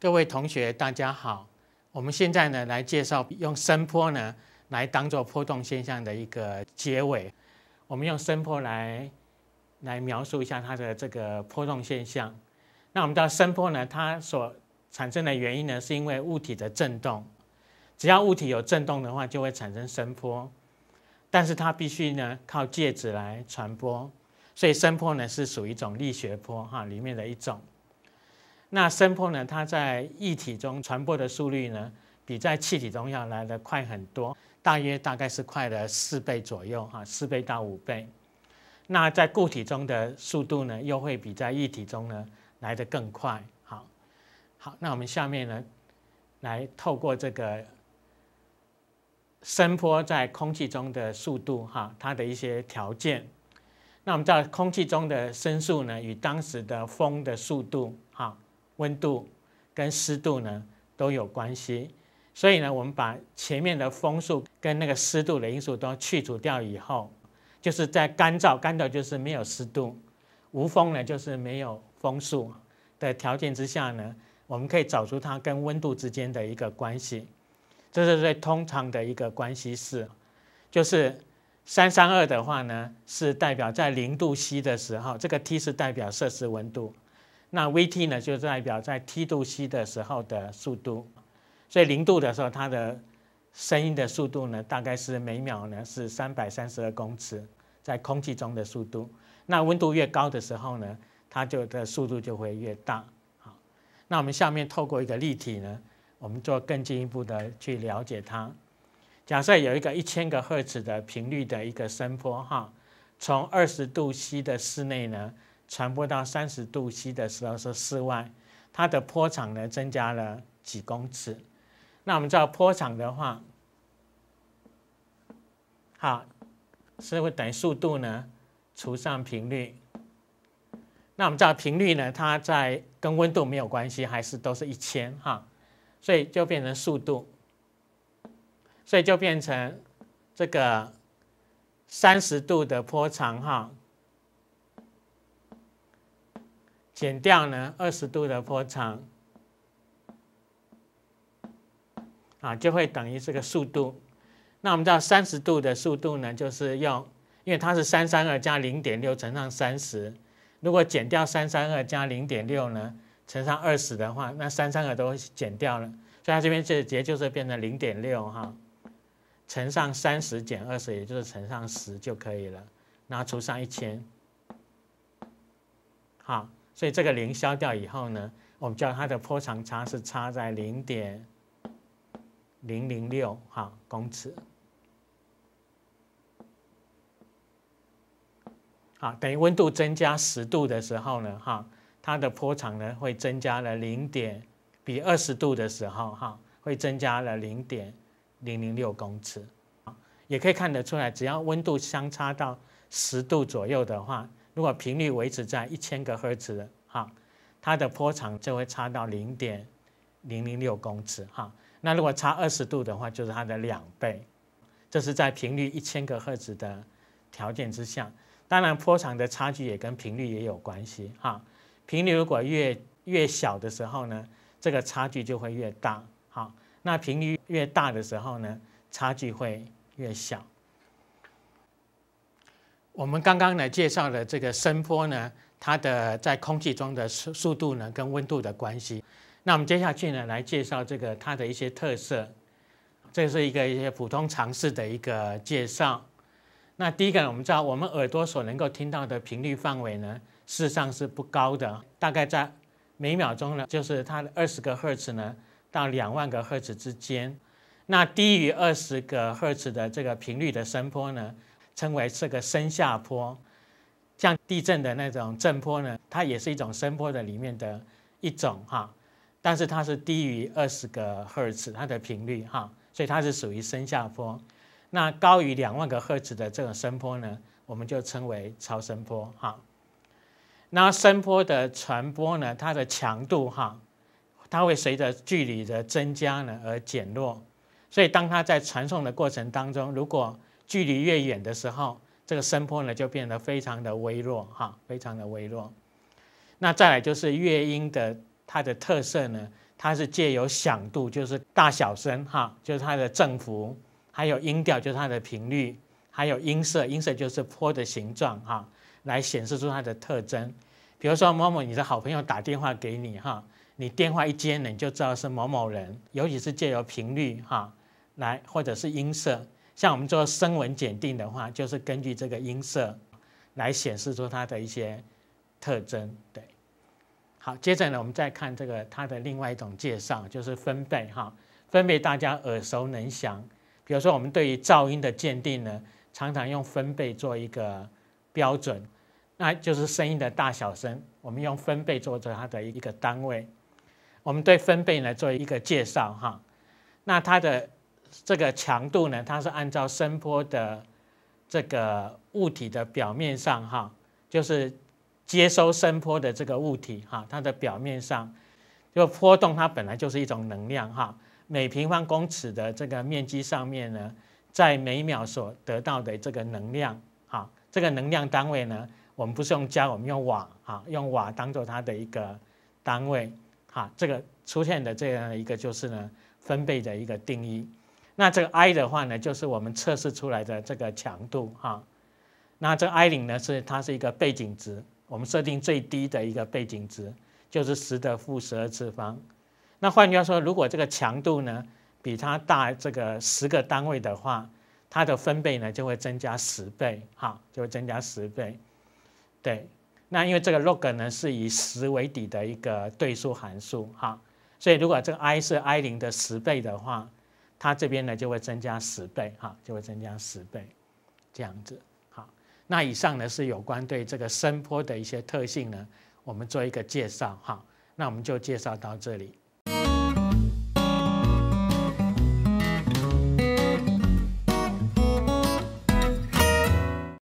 各位同学，大家好。我们现在呢来介绍用声波呢来当做波动现象的一个结尾。我们用声波来来描述一下它的这个波动现象。那我们知道声波呢，它所产生的原因呢是因为物体的振动。只要物体有振动的话，就会产生声波。但是它必须呢靠介质来传播，所以声波呢是属于一种力学波哈里面的一种。那声波呢？它在液体中传播的速率呢，比在气体中要来的快很多，大约大概是快了四倍左右哈，四倍到五倍。那在固体中的速度呢，又会比在液体中呢来的更快。好，好，那我们下面呢，来透过这个声波在空气中的速度哈，它的一些条件。那我们知道空气中的声速呢，与当时的风的速度。温度跟湿度呢都有关系，所以呢，我们把前面的风速跟那个湿度的因素都去除掉以后，就是在干燥、干燥就是没有湿度、无风呢就是没有风速的条件之下呢，我们可以找出它跟温度之间的一个关系。这是最通常的一个关系式，就是三三二的话呢，是代表在零度 C 的时候，这个 T 是代表摄氏温度。那 v t 呢，就代表在 t 度 C 的时候的速度，所以零度的时候，它的声音的速度呢，大概是每秒呢是三百三十二公尺，在空气中的速度。那温度越高的时候呢，它就的速度就会越大。好，那我们下面透过一个例题呢，我们做更进一步的去了解它。假设有一个一千个赫兹的频率的一个声波哈，从二十度 C 的室内呢。传播到三十度 C 的时候是室外，它的波长呢增加了几公尺。那我们知道波长的话，好是会等于速度呢除上频率。那我们知道频率呢，它在跟温度没有关系，还是都是一千哈，所以就变成速度，所以就变成这个三十度的波长哈。减掉呢二十度的坡长，啊，就会等于这个速度。那我们知道三十度的速度呢，就是用，因为它是三三二加零点六乘上三十。如果减掉三三二加零点六呢，乘上二十的话，那三三二都减掉了，所以它这边就直接就是变成零点六哈，乘上三十减二十，也就是乘上十就可以了，然后除上一千，好。所以这个零消掉以后呢，我们叫它的波长差是差在零点零零六哈公尺，好，等于温度增加十度的时候呢，哈，它的波长呢会增加了零点，比二十度的时候哈会增加了零点零零六公尺，也可以看得出来，只要温度相差到十度左右的话。如果频率维持在一千个赫兹，哈，它的波长就会差到零点零零六公尺，哈。那如果差二十度的话，就是它的两倍。这是在频率一千个赫兹的条件之下，当然波长的差距也跟频率也有关系，哈。频率如果越越小的时候呢，这个差距就会越大，好。那频率越大的时候呢，差距会越小。我们刚刚呢介绍了这个声波呢，它的在空气中的速速度呢跟温度的关系。那我们接下去呢来介绍这个它的一些特色。这是一个一些普通常识的一个介绍。那第一个我们知道，我们耳朵所能够听到的频率范围呢，事实上是不高的，大概在每秒钟呢就是它的二十个赫兹呢到两万个赫兹之间。那低于二十个赫兹的这个频率的声波呢？称为这个升下坡，像地震的那种震坡呢，它也是一种声波的里面的一种哈，但是它是低于二十个赫兹，它的频率哈，所以它是属于升下坡。那高于两万个赫兹的这种声波呢，我们就称为超声波哈。那声波的传播呢，它的强度哈，它会随着距离的增加呢而减弱，所以当它在传送的过程当中，如果距离越远的时候，这个声波呢就变得非常的微弱哈，非常的微弱。那再来就是乐音的它的特色呢，它是借由响度，就是大小声哈，就是它的振幅，还有音调，就是它的频率，还有音色。音色就是波的形状哈，来显示出它的特征。比如说某某你的好朋友打电话给你哈，你电话一接呢，你就知道是某某人，尤其是借由频率哈来，或者是音色。像我们做声纹鉴定的话，就是根据这个音色来显示出它的一些特征。对，好，接着呢，我们再看这个它的另外一种介绍，就是分贝哈。分贝大家耳熟能详，比如说我们对于噪音的鉴定呢，常常用分贝做一个标准，那就是声音的大小声，我们用分贝做做它的一个单位。我们对分贝呢做一个介绍哈，那它的。这个强度呢，它是按照声波的这个物体的表面上哈，就是接收声波的这个物体哈，它的表面上就波动，它本来就是一种能量哈。每平方公尺的这个面积上面呢，在每秒所得到的这个能量啊，这个能量单位呢，我们不是用焦，我们用瓦啊，用瓦当做它的一个单位哈，这个出现的这样一个就是呢，分贝的一个定义。那这个 I 的话呢，就是我们测试出来的这个强度哈。那这个 I 零呢，是它是一个背景值，我们设定最低的一个背景值就是十的负十二次方。那换句话说，如果这个强度呢比它大这个十个单位的话，它的分贝呢就会增加十倍哈，就会增加十倍。对，那因为这个 log 呢是以十为底的一个对数函数哈，所以如果这个 I 是 I 零的十倍的话。它这边呢就会增加十倍，哈，就会增加十倍，这样子，好，那以上呢是有关对这个声波的一些特性呢，我们做一个介绍，哈，那我们就介绍到这里。